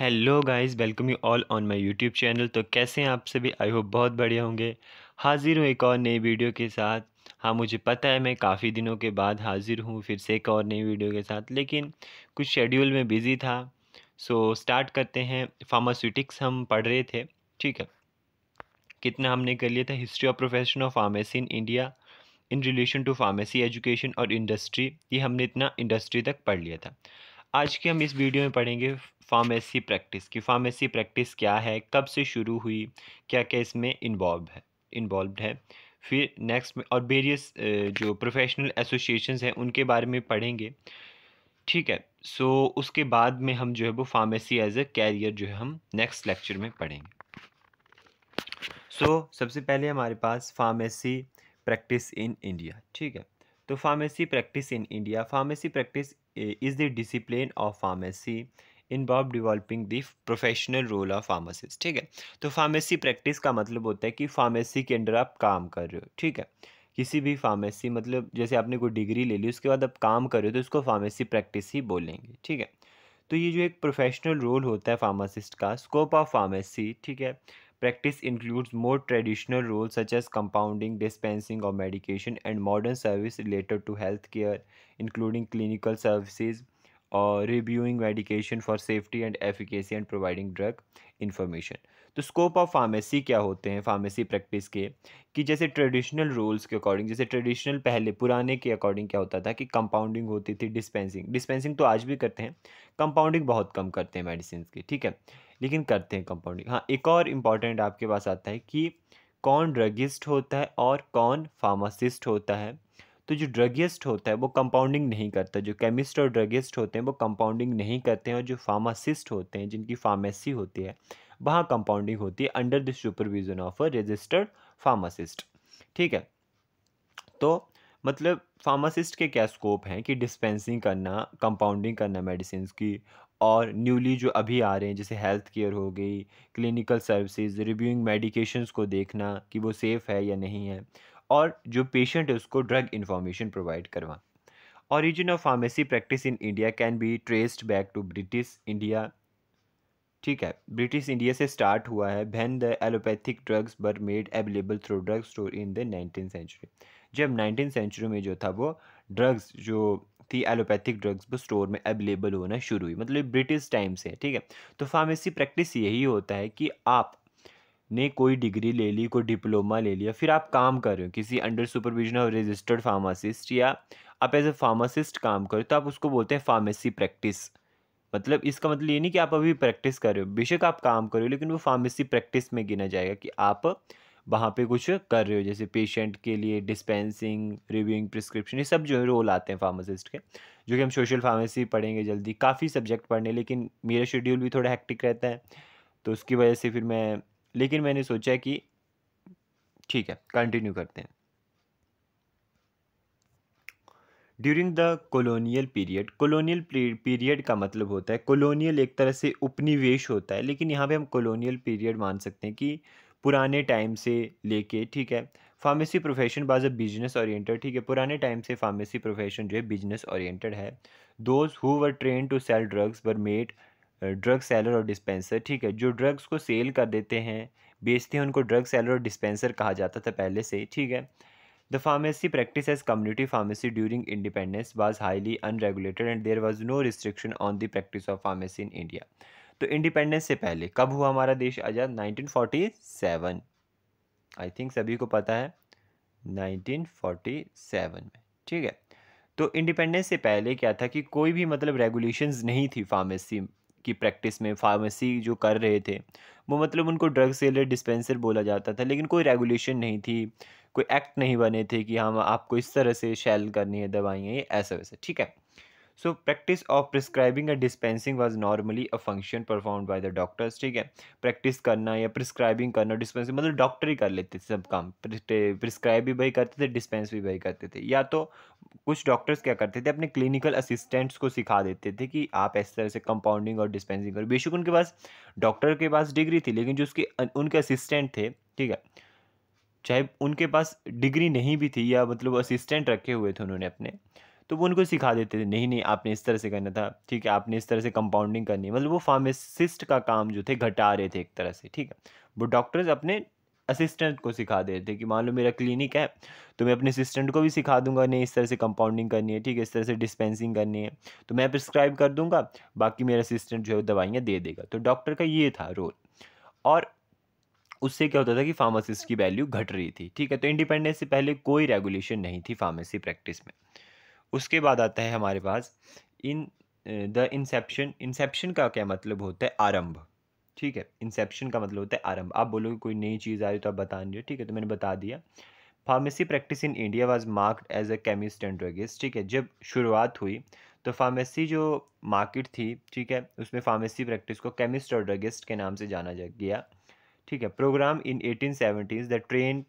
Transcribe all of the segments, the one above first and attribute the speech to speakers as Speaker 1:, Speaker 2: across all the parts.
Speaker 1: Hello guys welcome you all on my YouTube channel तो कैसे हैं आप सभी आई होप बहुत बढ़िया होंगे हाज़िर हूँ एक और नई वीडियो के साथ हाँ मुझे पता है मैं काफ़ी दिनों के बाद हाज़िर हूँ फिर से एक और नई वीडियो के साथ लेकिन कुछ शेड्यूल में बिज़ी था सो स्टार्ट करते हैं फार्मास्यूटिक्स हम पढ़ रहे थे ठीक है कितना हमने कर लिया था history of profession of pharmacy in India in relation to pharmacy education और इंडस्ट्री ये हमने इतना इंडस्ट्री तक पढ़ लिया था आज के हम इस वीडियो में पढ़ेंगे फार्मेसी प्रैक्टिस की फार्मेसी प्रैक्टिस क्या है कब से शुरू हुई क्या क्या इसमें इन्वॉल्व है इन्वॉल्व है फिर नेक्स्ट में और वेरियस जो प्रोफेशनल एसोसिएशन हैं उनके बारे में पढ़ेंगे ठीक है सो so, उसके बाद में हम जो है वो फार्मेसी एज ए कैरियर जो है हम नेक्स्ट लेक्चर में पढ़ेंगे सो so, सबसे पहले हमारे पास फार्मेसी प्रैक्टिस इन इंडिया ठीक है तो pharmacy practice in India pharmacy practice is the discipline of pharmacy bob developing the professional role of pharmacist ठीक है तो फार्मेसी प्रैक्टिस का मतलब होता है कि फार्मेसी के अंडर आप काम कर रहे हो ठीक है किसी भी फार्मेसी मतलब जैसे आपने कोई डिग्री ले ली उसके बाद आप काम कर रहे हो तो उसको फार्मेसी प्रैक्टिस ही बोलेंगे ठीक है तो ये जो एक प्रोफेशनल रोल होता है फार्मासिस्ट का स्कोप ऑफ फार्मेसी ठीक है Practice includes more traditional roles such as compounding, dispensing of medication, and modern service related to healthcare, including clinical services, और reviewing medication for safety and efficacy and providing drug information तो scope of pharmacy क्या होते हैं pharmacy practice के कि जैसे traditional rules के according जैसे ट्रेडिशनल पहले पुराने के अकॉर्डिंग क्या होता था कि कंपाउंडिंग होती थी डिस्पेंसिंग डिस्पेंसिंग तो आज भी करते हैं कंपाउंडिंग बहुत कम करते हैं मेडिसिन की ठीक है लेकिन करते हैं कंपाउंडिंग हाँ एक और इम्पॉर्टेंट आपके पास आता है कि कौन ड्रगिस्ट होता है और कौन फार्मासिस्ट होता है तो जो ड्रगिस्ट होता है वो कंपाउंडिंग नहीं करता जो केमिस्ट और ड्रगिस्ट होते हैं वो कंपाउंडिंग नहीं करते हैं और जो फार्मासिस्ट होते हैं जिनकी फार्मेसी होती है वहाँ कंपाउंडिंग होती है under the supervision of a registered pharmacist ठीक है तो मतलब फार्मासिस्ट के क्या स्कोप हैं कि डिस्पेंसिंग करना कंपाउंडिंग करना मेडिसिन की और न्यूली जो अभी आ रहे हैं जैसे हेल्थ केयर हो गई क्लिनिकल सर्विसेज रिव्यूइंग मेडिकेशंस को देखना कि वो सेफ़ है या नहीं है और जो पेशेंट है उसको ड्रग इन्फॉर्मेशन प्रोवाइड करवा origin of pharmacy practice in India can be traced back to British India ठीक है ब्रिटिश इंडिया से स्टार्ट हुआ है when the allopathic drugs were made available through drug store in the nineteen century जब nineteen century में जो था वो ड्रग्स जो थी एलोपैथिक ड्रग्स स्टोर में अवेलेबल होना शुरू हुई मतलब ब्रिटिश टाइम से ठीक है तो फार्मेसी प्रैक्टिस यही होता है कि आप ने कोई डिग्री ले ली कोई डिप्लोमा ले लिया फिर आप काम कर रहे हो किसी अंडर सुपरविजन और रजिस्टर्ड फार्मासिस्ट या आप एज ए फार्मासिस्ट काम करो तो आप उसको बोलते हैं फार्मेसी प्रैक्टिस मतलब इसका मतलब ये नहीं कि आप अभी प्रैक्टिस कर रहे हो बेशक आप काम कर रहे हो लेकिन वो फार्मेसी प्रैक्टिस में गिना जाएगा कि आप वहाँ पे कुछ कर रहे हो जैसे पेशेंट के लिए डिस्पेंसिंग रिव्यूइंग प्रिस्क्रिप्शन ये सब जो है रोल आते हैं फार्मासिस्ट के जो कि हम सोशल फार्मेसी पढ़ेंगे जल्दी काफ़ी सब्जेक्ट पढ़ने लेकिन मेरा शेड्यूल भी थोड़ा हैक्टिक रहता है तो उसकी वजह से फिर मैं लेकिन मैंने सोचा कि ठीक है कंटिन्यू करते हैं during the colonial period colonial period का मतलब होता है कोलोनियल एक तरह से उपनिवेश होता है लेकिन यहाँ पे हम कोलोनियल पीरियड मान सकते हैं कि पुराने टाइम से लेके ठीक है फार्मेसी प्रोफेशन बाज अ बिजनेस ओरिएंटेड ठीक है पुराने टाइम से फार्मेसी प्रोफेशन जो है बिजनेस ओरिएंटेड है those who were train to sell drugs were made drug seller और डिस्पेंसर ठीक है जो ड्रग्स को सेल कर देते हैं बेचते हैं उनको ड्रग सेलर और डिस्पेंसर कहा जाता था पहले से ठीक है the pharmacy practice as community pharmacy during independence was highly unregulated and there was no restriction on the practice of pharmacy in India तो इंडिपेंडेंस से पहले कब हुआ हमारा देश आज़ाद 1947 आई थिंक सभी को पता है 1947 में ठीक है तो इंडिपेंडेंस से पहले क्या था कि कोई भी मतलब रेगुलेशंस नहीं थी फार्मेसी की प्रैक्टिस में फार्मेसी जो कर रहे थे वो मतलब उनको ड्रग सेलर डिस्पेंसर बोला जाता था लेकिन कोई रेगुलेशन नहीं थी कोई एक्ट नहीं बने थे कि हम आपको इस तरह से शेल करनी है दवाइयाँ ये ऐसा वैसा ठीक है so practice of prescribing and dispensing was normally a function perform by the doctors ठीक है प्रैक्टिस करना या प्रिस्क्राइबिंग करना डिस्पेंसिंग मतलब डॉक्टर ही कर लेते थे सब काम प्रिस्क्राइब भी वही करते थे डिस्पेंस भी वही करते थे या तो कुछ डॉक्टर्स क्या करते थे अपने क्लिनिकल असिस्टेंट्स को सिखा देते थे कि आप इस तरह से कंपाउंडिंग और डिस्पेंसिंग करो बेशक उनके पास डॉक्टर के पास डिग्री थी लेकिन जो उसके उनके असिस्टेंट थे ठीक है चाहे उनके पास डिग्री नहीं भी थी या मतलब असिस्टेंट रखे हुए थे उन्होंने अपने तो वो उनको सिखा देते थे नहीं नहीं आपने इस तरह से करना था ठीक है आपने इस तरह से कंपाउंडिंग करनी है मतलब वो फार्मासिस्ट का काम जो थे घटा रहे थे एक तरह से ठीक है वो डॉक्टर्स अपने असिस्टेंट को सिखा दे रहे थे कि मान लो मेरा क्लिनिक है तो मैं अपने असिस्टेंट को भी सिखा दूंगा नहीं इस तरह से कंपाउंडिंग करनी है ठीक है इस तरह से डिस्पेंसिंग करनी है तो मैं प्रिस्क्राइब कर दूंगा बाकी मेरा असिस्टेंट जो है दवाइयाँ दे देगा तो डॉक्टर का ये था रोल और उससे क्या होता था कि फार्मासिस्ट की वैल्यू घट रही थी ठीक है तो इंडिपेंडेंस से पहले कोई रेगुलेशन नहीं थी फार्मेसी प्रैक्टिस में उसके बाद आता है हमारे पास इन द इंसेप्शन इंसेप्शन का क्या मतलब होता है आरंभ ठीक है इंसेप्शन का मतलब होता है आरंभ आप बोलोगे कोई नई चीज़ आ रही तो आप बता दिए ठीक है तो मैंने बता दिया pharmacy practice in India was marked as a chemist and druggist ठीक है जब शुरुआत हुई तो फार्मेसी जो मार्केट थी ठीक है उसमें फार्मेसी प्रैक्टिस को केमिस्ट और ड्रगिस्ट के नाम से जाना जा गया ठीक है program in eighteen seventies the train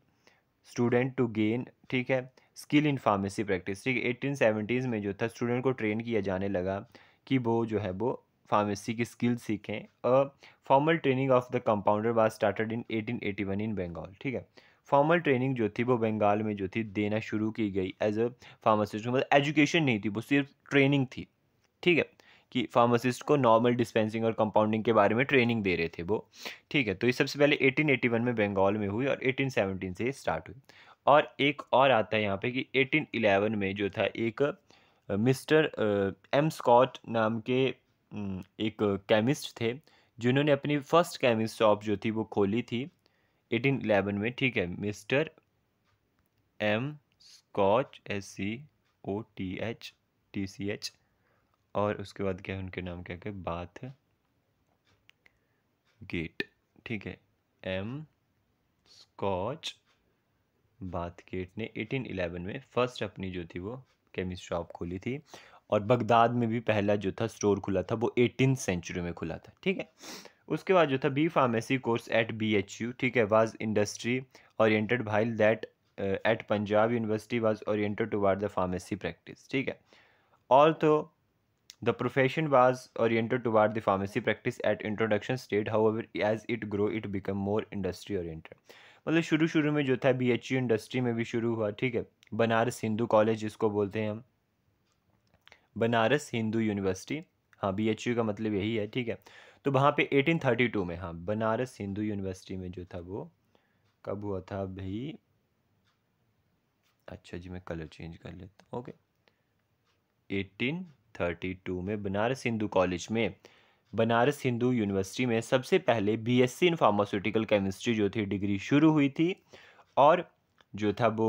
Speaker 1: student to gain ठीक है स्किल इन फार्मेसी प्रैक्टिस ठीक है एटीन सेवेंटीज़ में जो था स्टूडेंट को ट्रेन किया जाने लगा कि वो जो है वो फार्मेसी की स्किल सीखें a formal training of the compounder was started in 1881 in Bengal ठीक है फॉर्मल ट्रेनिंग जो थी वो बंगाल में जो थी देना शुरू की गई एज अ फार्मासिस्ट मतलब एजुकेशन नहीं थी वो सिर्फ ट्रेनिंग थी ठीक है कि फार्मासिस्ट को नॉर्मल डिस्पेंसिंग और कंपाउंडिंग के बारे में ट्रेनिंग दे रहे थे वो ठीक है तो ये सबसे पहले 1881 में बंगाल में हुई और 1817 से स्टार्ट हुई और एक और आता है यहाँ पे कि 1811 में जो था एक मिस्टर एम स्कॉट नाम के एक केमिस्ट थे जिन्होंने अपनी फर्स्ट केमिस्ट शॉप जो थी वो खोली थी 1811 में ठीक है mister M Scotch S C O T H T C H और उसके बाद क्या है उनके नाम क्या क्या बाथ गेट ठीक है एम स्कॉच बात केट ने 1811 में फ़र्स्ट अपनी जो थी वो केमिस्ट शॉप खोली थी और बगदाद में भी पहला जो था स्टोर खुला था वो एटीन सेंचुरी में खुला था ठीक है उसके बाद जो था B pharmacy course at B H U ठीक है वाज इंडस्ट्री ओरिएंटेड भाई that at Punjab university was oriented toward the pharmacy practice ठीक है और तो the profession was oriented toward the pharmacy practice at introduction state how as it grow it become more industry oriented मतलब शुरू शुरू में जो था बी एच यू इंडस्ट्री में भी शुरू हुआ ठीक है बनारस हिंदू कॉलेज इसको बोलते हैं हम बनारस हिंदू यूनिवर्सिटी हाँ बी एच यू का मतलब यही है ठीक है तो वहाँ पे 1832 में हाँ बनारस हिंदू यूनिवर्सिटी में जो था वो कब हुआ था भाई अच्छा जी मैं कलर चेंज कर लेता ओके 1832 में बनारस हिंदू कॉलेज में बनारस हिंदू यूनिवर्सिटी में सबसे पहले बीएससी इन फार्मास्यूटिकल केमिस्ट्री जो थी डिग्री शुरू हुई थी और जो था वो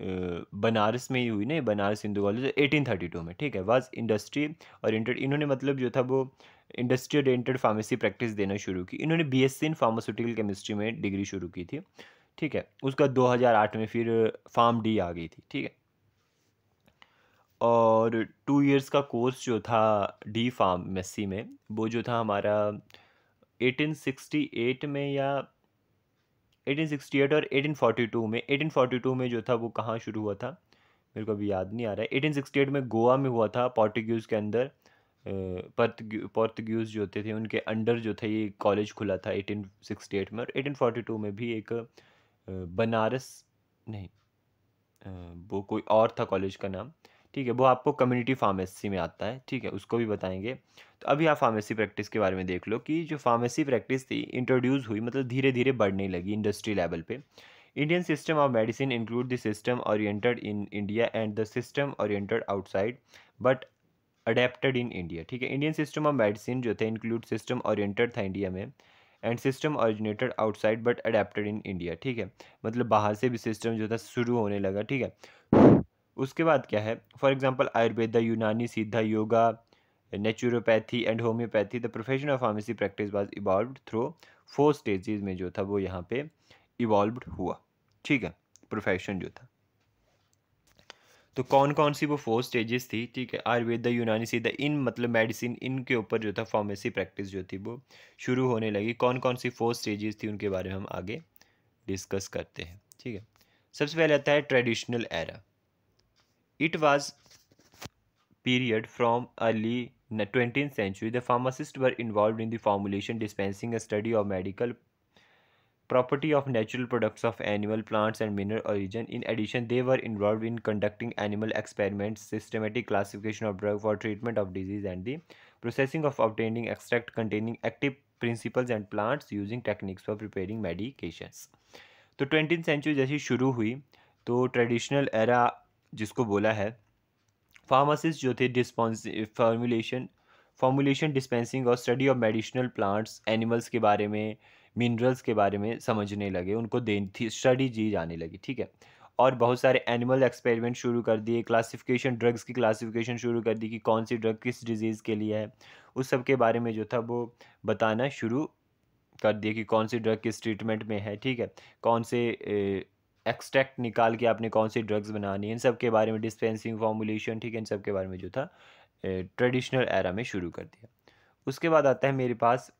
Speaker 1: बनारस में ही हुई ना Banaras Hindu college eighteen thirty two में ठीक है वाज इंडस्ट्री और इंटर इन्होंने मतलब जो था वो इंडस्ट्री ओरिएंटेड फार्मेसी प्रैक्टिस देना शुरू की इन्होंने बीएससी इन फार्मास्यूटिकल केमिस्ट्री में डिग्री शुरू की थी ठीक है उसका 2008 में फिर फार्म डी आ गई थी ठीक है और टू इयर्स का कोर्स जो था डी मेसी में वो जो था हमारा 1868 में या 1868 और 1842 में 1842 में जो था वो कहाँ शुरू हुआ था मेरे को अभी याद नहीं आ रहा है 1868 में गोवा में हुआ था पोर्टुगीज़ के अंदर पोर्तुगीज़ जो होते थे उनके अंडर जो था ये कॉलेज खुला था 1868 में और 1842 में भी एक बनारस नहीं वो कोई और था कॉलेज का नाम ठीक है वो आपको कम्युनिटी फार्मेसी में आता है ठीक है उसको भी बताएंगे तो अभी आप फार्मेसी प्रैक्टिस के बारे में देख लो कि जो फार्मेसी प्रैक्टिस थी इंट्रोड्यूस हुई मतलब धीरे धीरे बढ़ने लगी इंडस्ट्री लेवल पे Indian system of medicine include the system oriented in India and the system oriented outside but adapted in India ठीक है इंडियन सिस्टम ऑफ मेडिसिन जो थे इंक्लूड सिस्टम ओरिएंटेड था इंडिया में and system originated outside but adapted in India ठीक है मतलब बाहर से भी सिस्टम जो था शुरू होने लगा ठीक है उसके बाद क्या है for example Ayurveda Unani Siddha yoga naturopathy and homeopathy the profession of pharmacy practice was evolve through four stages में जो था वो यहाँ पे इवॉल्व हुआ ठीक है प्रोफेशन जो था तो कौन कौन सी वो फोर स्टेजेस थी ठीक है आयुर्वेद यूनानी सीधा इन मतलब मेडिसिन इन के ऊपर जो था फार्मेसी प्रैक्टिस जो थी वो शुरू होने लगी कौन कौन सी फोर स्टेजेस थी उनके बारे में हम आगे डिस्कस करते हैं ठीक है सबसे पहले आता है traditional era It was period from early 19th century the pharmacists were involved in the formulation dispensing a study of medical property of natural products of animal plants and mineral origin in addition they were involved in conducting animal experiments systematic classification of drug for treatment of disease and the processing of obtaining extract containing active principles and plants using techniques for preparing medications तो twenty century जैसी शुरू हुई तो traditional era जिसको बोला है pharmacist जो थे फार्मूलेशन फार्मूलेशन डिस्पेंसिंग और study of medicinal plants animals के बारे में मिनरल्स के बारे में समझने लगे उनको दे थी स्टडी जी जाने लगी ठीक है और बहुत सारे एनिमल एक्सपेरिमेंट शुरू कर दिए क्लासिफिकेशन ड्रग्स की क्लासिफिकेशन शुरू कर दी कि कौन सी ड्रग किस डिजीज़ के लिए है उस सब के बारे में जो था वो बताना शुरू कर दिए कि कौन सी ड्रग किस ट्रीटमेंट में है ठीक है कौन से एक्सट्रैक्ट निकाल के आपने कौन सी ड्रग्स बनानी है इन सब के बारे में डिस्पेंसिंग फॉर्मुलेशन ठीक है इन सब के बारे में जो था ट्रेडिशनल एरा में शुरू कर दिया उसके बाद आता है मेरे पास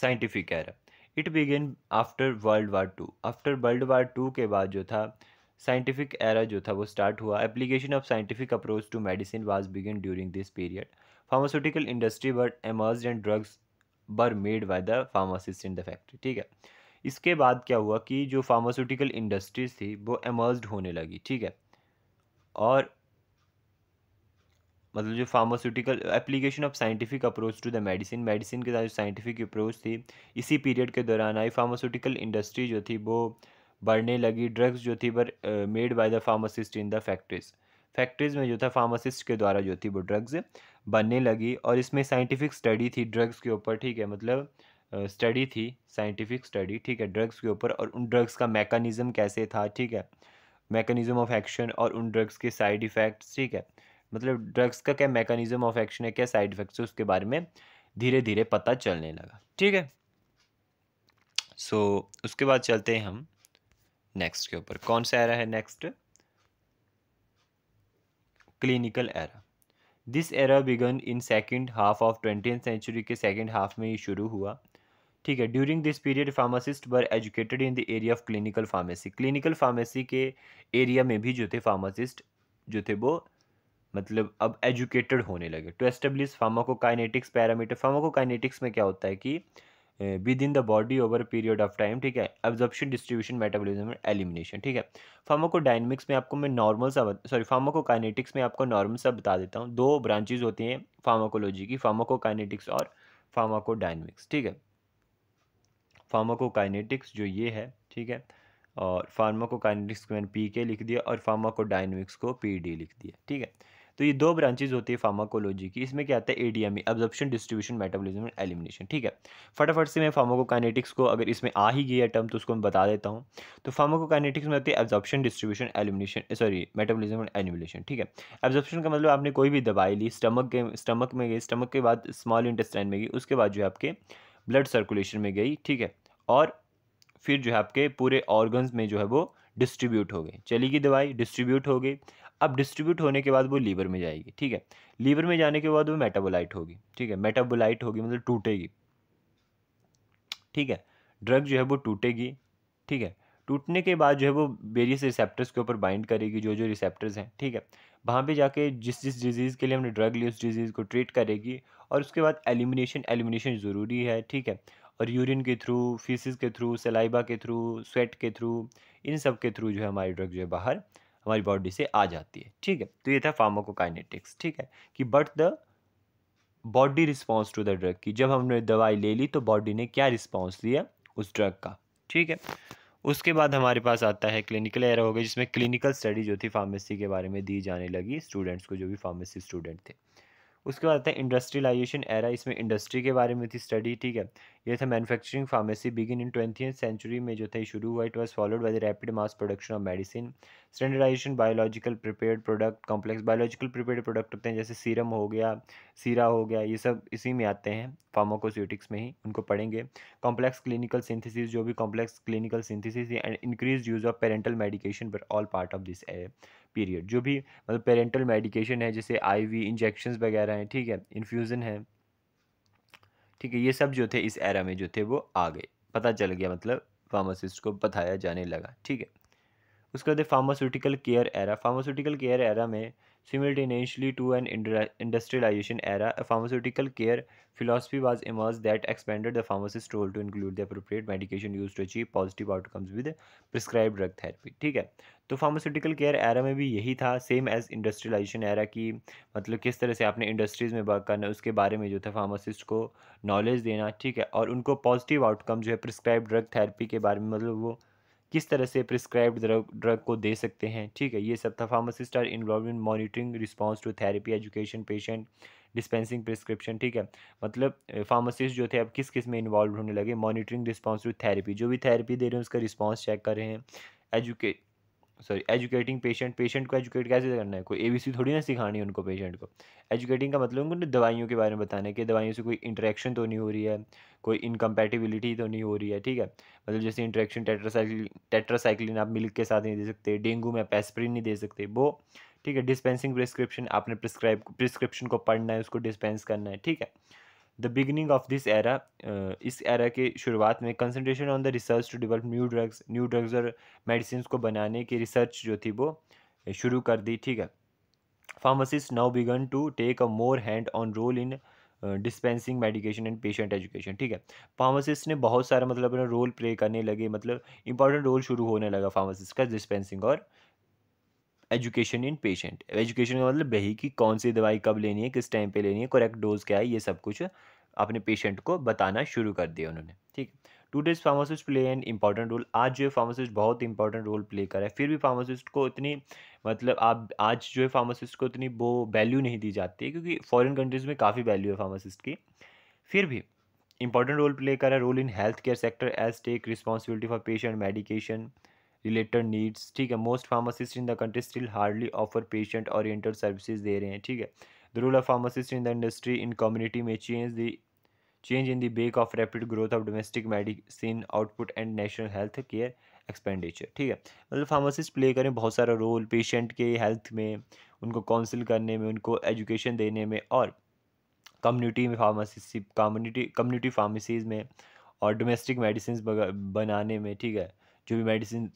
Speaker 1: scientific era it began after world war two after world war two के बाद जो था साइंटिफिक एरा जो था वो स्टार्ट हुआ application of scientific approach to medicine was begin during this period pharmaceutical industry but emerge and drugs were made by the pharmacist in the factory ठीक है इसके बाद क्या हुआ कि जो फार्मास्यूटिकल इंडस्ट्रीज थी वो एमर्ज होने लगी ठीक है और मतलब जो pharmaceutical application of scientific approach to the medicine medicine के साथ जो साइंटिफिक अप्रोच थी इसी पीरियड के दौरान आई फार्मास्यूटिकल इंडस्ट्री जो थी वो बढ़ने लगी ड्रग्स जो थी were made by the pharmacist in the factories factories में जो था फार्मासिस्ट के द्वारा जो थी वो ड्रग्स बनने लगी और इसमें साइंटिफिक स्टडी थी ड्रग्स के ऊपर ठीक है मतलब स्टडी थी साइंटिफिक स्टडी ठीक है ड्रग्स के ऊपर और उन ड्रग्स का मैकानिज़म कैसे था ठीक है मैकानिज़म ऑफ एक्शन और उन ड्रग्स के साइड इफ़ेक्ट्स ठीक है मतलब ड्रग्स का क्या मैकानिज़म ऑफ एक्शन है क्या साइड इफ़ेक्ट्स है उसके बारे में धीरे धीरे पता चलने लगा ठीक है सो so, उसके बाद चलते हैं हम नेक्स्ट के ऊपर कौन सा एरा है next clinical era this era began in second half of twenty century के सेकेंड हाफ में ये शुरू हुआ ठीक है during this period pharmacist were educated in the area of clinical pharmacy clinical pharmacy के एरिया में भी जो थे फार्मासिस्ट जो थे वो मतलब अब एजुकेटेड होने लगे to establish pharmacokinetics parameter pharmacokinetics में क्या होता है कि within the body over period of time ठीक है एब्जॉर्प्शन डिस्ट्रीब्यूशन मेटाबॉलिज्म एलिमिनेशन ठीक है फार्माकोडाइनमिक्स में आपको मैं नॉर्मल सा सॉरी फार्माकोकाइनेटिक्स में आपको नॉर्मल सा बता देता हूँ दो ब्रांचेज होती हैं फार्माकोलॉजी की फार्माकोकाइनेटिक्स और फार्माकोडाइनमिक्स ठीक है फार्माकोकाइनेटिक्स जो ये है ठीक है और फार्माकोकाइनेटिक्स को मैंने पी के लिख दिया और फार्माकोडाइनमिक्स को पी डी लिख दिया ठीक है तो ये दो ब्रांचेज होती है फार्माकोलॉजी की इसमें क्या आता है ADME absorption distribution metabolism and elimination ठीक है फटाफट से मैं फार्माकोकाइनेटिक्स को अगर इसमें आ ही गया टर्म तो उसको मैं बता देता हूँ तो फार्माकोकाइनेटिक्स में होती है absorption distribution elimination sorry metabolism and elimination ठीक है एब्जॉर्प्शन का मतलब आपने कोई भी दवाई ली स्टमक के स्टमक में गई स्टमक के बाद स्मॉल इंटेस्टाइन में गई उसके बाद जो है आपके ब्लड सर्कुलेशन में गई ठीक है और फिर जो है आपके पूरे ऑर्गन्स में जो है वो डिस्ट्रीब्यूट हो गई चली गई दवाई डिस्ट्रीब्यूट हो गई अब डिस्ट्रीब्यूट होने के बाद वो लीवर में जाएगी ठीक है लीवर में जाने के बाद वो मेटाबोलाइट होगी ठीक है मेटाबोलाइट होगी मतलब टूटेगी ठीक है ड्रग जो है वो टूटेगी ठीक है टूटने के बाद जो है वो वेरियस रिसेप्टर्स के ऊपर बाइंड करेगी जो जो रिसेप्टर्स हैं ठीक है वहाँ पे जाके जिस जिस डिजीज़ के लिए हमने ड्रग ली उस डिजीज़ को ट्रीट करेगी और उसके बाद एलिमिनेशन एलिमिनेशन ज़रूरी है ठीक है और यूरिन के थ्रू फीसिस के थ्रू सलाइबा के थ्रू स्वेट के थ्रू इन सब के थ्रू जो है हमारी ड्रग जो है बाहर हमारी बॉडी से आ जाती है ठीक है तो ये था फार्माकोकाइनेटिक्स ठीक है कि but the body response to the drug की जब हमने दवाई ले ली तो बॉडी ने क्या रिस्पॉन्स दिया उस ड्रग का ठीक है उसके बाद हमारे पास आता है क्लिनिकल एरा हो गया जिसमें क्लिनिकल स्टडी जो थी फार्मेसी के बारे में दी जाने लगी स्टूडेंट्स को जो भी फार्मेसी स्टूडेंट थे उसके बाद आता है इंडस्ट्रियलाइजेशन एरा इसमें इंडस्ट्री के बारे में थी स्टडी ठीक है ये था manufacturing pharmacy begin in twenty century में जो था शुरू हुआ it was followed by the rapid mass production of medicine standardisation biological prepared product complex biological prepare product होते हैं जैसे सीरम हो गया सीरा हो गया ये सब इसी में आते हैं फार्माकोस्यूटिक्स में ही उनको पढ़ेंगे कॉम्प्लेक्स क्लिनिकल सिंथिसिस जो भी complex clinical synthesis and increase use of parental medication पर all part of this era period जो भी मतलब पेरेंटल मेडिकेशन है जैसे आईवी इंजेक्शंस वगैरह हैं ठीक है इन्फ्यूज़न है ठीक है ये सब जो थे इस एरा में जो थे वो आ गए पता चल गया मतलब फार्मासिस्ट को बताया जाने लगा ठीक है उसके बाद pharmaceutical care era pharmaceutical care era में Simultaneously to an industrialization era, a pharmaceutical care philosophy was emerged that expanded the pharmacist's role to include the appropriate medication used to achieve positive outcomes with prescribed drug therapy. theek hai तो pharmaceutical care era में भी यही था same as industrialisation era की मतलब किस तरह से आपने इंडस्ट्रीज़ में वर्क करना उसके बारे में जो था फार्मासिस्ट को नॉलेज देना ठीक है और उनको पॉजिटिव आउटकम जो है प्रिस्क्राइब ड्रग थेरेपी के बारे में मतलब वो किस तरह से प्रिस्क्राइब ड्रग ड्रग को दे सकते हैं ठीक है ये सब था pharmacist are involve in monitoring response to therapy education patient dispensing prescription ठीक है मतलब फार्मासिस्ट जो थे अब किस किस में इन्वॉल्व होने लगे मॉनिटरिंग रिस्पॉन्स टू थेरेपी जो भी थेरेपी दे रहे हैं उसका रिस्पॉन्स चेक कर रहे हैं educate sorry educating patient patient को एजुकेट कैसे करना है कोई सी थोड़ी ना सिखानी है उनको पेशेंट को एजुकेटिंग का मतलब उनको दवाइयों के बारे में बताने के दवाइयों से कोई इंटरेक्शन तो नहीं हो रही है कोई इनकम्पेटिबिलिटी तो नहीं हो रही है ठीक है मतलब जैसे इंटरेक्शन टेट्रासाइक्लिन टेट्रासाइक्लिन आप मिल्क के साथ नहीं दे सकते डेंगू में आप नहीं दे सकते वो ठीक है डिस्पेंसिंग प्रिस्क्रिप्शन आपने प्रिस्क्राइब प्रिस्क्रिप्शन को पढ़ना है उसको डिस्पेंस करना है ठीक है the beginning of this era इस एरा के शुरुआत में concentration on the research to develop new drugs new drugs और मेडिसिन को बनाने की रिसर्च जो थी वो शुरू कर दी ठीक है pharmacist now began to take a more hand on role in dispensing medication and patient education ठीक है फार्मासिस्ट ने बहुत सारा मतलब अपना रोल प्ले करने लगे मतलब इंपॉर्टेंट रोल शुरू होने लगा फार्मासिस्ट का डिस्पेंसिंग और uh, education in patient education का मतलब यही कि कौन सी दवाई कब लेनी है किस टाइम पे लेनी है करेक्ट डोज क्या है ये सब कुछ अपने पेशेंट को बताना शुरू कर दिया उन्होंने ठीक today pharmacist play an important role आज जो है फार्मासिस्ट बहुत इंपॉर्टेंट रोल प्ले करा है फिर भी फार्मासिस्ट को इतनी मतलब आप आज जो है फार्मासिस्ट को इतनी वो वैल्यू नहीं दी जाती है क्योंकि फॉरेन कंट्रीज़ में काफ़ी वैल्यू है फार्मासिस्ट की फिर भी इंपॉर्टेंट रोल प्ले करा role in health care sector as take responsibility for patient medication related needs ठीक है most pharmacist in the country still hardly offer patient oriented services दे रहे हैं ठीक है the role of pharmacist in the industry in community में change the change in the wake of rapid growth of domestic medicine output and national health care expenditure ठीक है मतलब pharmacist play करें बहुत सारा रोल पेशेंट के health में उनको काउंसिल करने में उनको एजुकेशन देने में और कम्युनिटी में फार्मासिस्ट कम्युनिटी कम्युनिटी फार्मेसीज में और डोमेस्टिक मेडिसिन बनाने में ठीक है जो भी मेडिसिन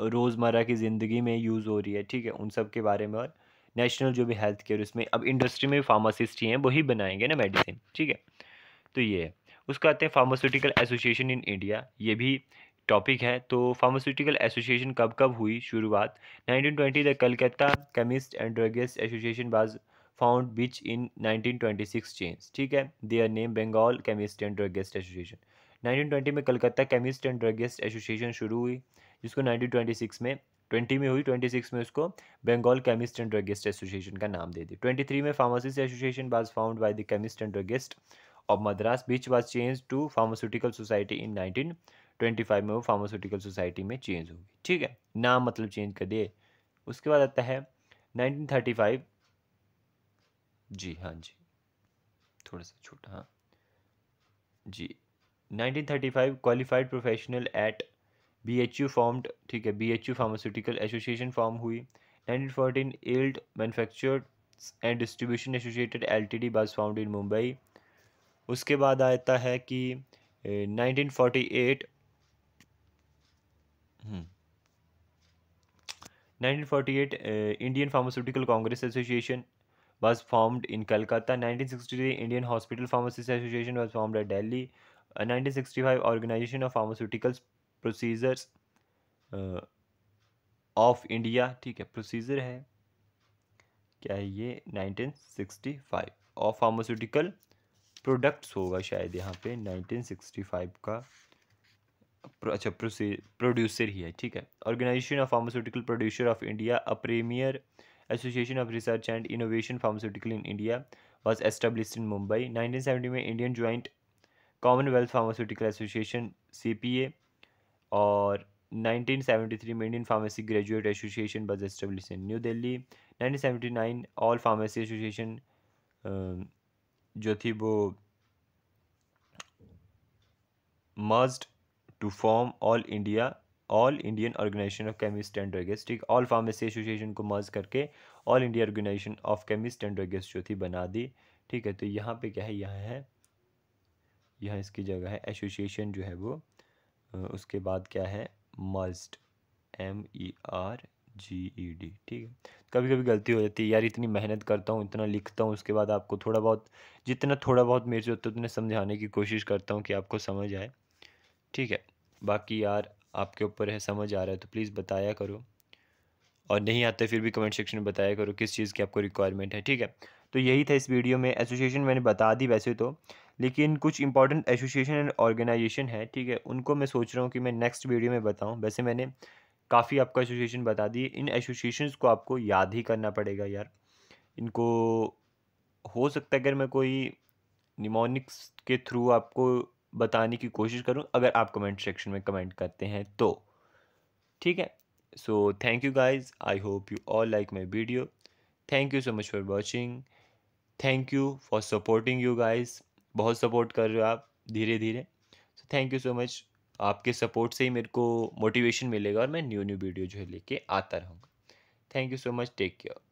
Speaker 1: रोज़मर्रा की ज़िंदगी में यूज़ हो रही है ठीक है उन सब के बारे में और नेशनल जो भी हेल्थ केयर उसमें अब इंडस्ट्री में फार्मासिस्ट ही हैं वही बनाएंगे ना मेडिसिन ठीक है तो ये है उसका आते हैं फार्मास्यूटिकल एसोसिएशन इन इंडिया ये भी टॉपिक है तो फार्मास्यूटिकल एसोसिएशन कब कब हुई शुरुआत 1920 the Calcutta chemist and druggist association was found which in 1926 change ठीक है their name Bengal chemist and druggist association 1920 में Calcutta chemist and druggist association शुरू हुई जिसको 1926 में 20 में हुई 26 में उसको Bengal chemist and druggist association का नाम दे दिया 23 में pharmacist association was found by the chemist and druggist of Madras which was change to pharmaceutical society in 1925 में वो फार्मास्यूटिकल सोसाइटी में चेंज होगी ठीक है नाम मतलब चेंज कर दिए उसके बाद आता है फाइव जी हाँ जी थोड़ा सा छोटा हाँ जी five qualified professional at B H U formed ठीक है B H U pharmaceutical association form हुई nineteen forty allied manufacturer and distribution associated L T D was found in Mumbai उसके बाद आता है कि nineteen forty eight nineteen forty eight Indian pharmaceutical congress association was formed in Calcutta. 1963, hospital pharmacist association was formed at Delhi nineteen sixty five organisation of pharmaceuticals procedures of India ठीक है procedure है क्या है ये 1965 और फार्मास्यूटिकल प्रोडक्ट्स होगा शायद यहाँ पे 1965 का अच्छा प्रोड्यूसर ही है ठीक है organisation of pharmaceutical producer of India a premier association of research and innovation pharmaceutical in India was establish in Mumbai 1970 में Indian joint commonwealth pharmaceutical association सी और 1973 में Indian pharmacy graduate association was establish in New Delhi 1979 all pharmacy association जो थी वो must to form all India all Indian organisation of chemist and druggist ठीक all pharmacy association को merge करके all India organisation of chemist and druggist जो थी बना दी ठीक है तो यहाँ पे क्या है यहाँ है यहाँ इसकी जगह है एसोसिएशन जो है वो उसके बाद क्या है must M E R G E D ठीक है कभी कभी गलती हो जाती है यार इतनी मेहनत करता हूँ इतना लिखता हूँ उसके बाद आपको थोड़ा बहुत जितना थोड़ा बहुत मेरे से होता है उतने समझाने की कोशिश करता हूँ कि आपको समझ आए ठीक है बाकी यार आपके ऊपर है समझ आ रहा है तो प्लीज़ बताया करो और नहीं आते फिर भी कमेंट सेक्शन में बताया करो किस चीज़ की आपको रिक्वायरमेंट है ठीक है तो यही था इस वीडियो में एसोसिएशन मैंने बता दी वैसे तो लेकिन कुछ इंपॉर्टेंट एसोसिएशन एंड ऑर्गेनाइजेशन है ठीक है उनको मैं सोच रहा हूँ कि मैं नेक्स्ट वीडियो में बताऊँ वैसे मैंने काफ़ी आपको एसोसिएशन बता दिए इन एसोसिएशन को आपको याद ही करना पड़ेगा यार इनको हो सकता है अगर मैं कोई निमोनिक्स के थ्रू आपको बताने की कोशिश करूं अगर आप कमेंट सेक्शन में कमेंट करते हैं तो ठीक है so thank you guys I hope you all like my video thank you so much for watching thank you for supporting you guys बहुत सपोर्ट कर रहे हो आप धीरे धीरे so thank you so much आपके सपोर्ट से ही मेरे को मोटिवेशन मिलेगा और मैं न्यू न्यू वीडियो जो है लेके आता रहूँगा thank you so much take care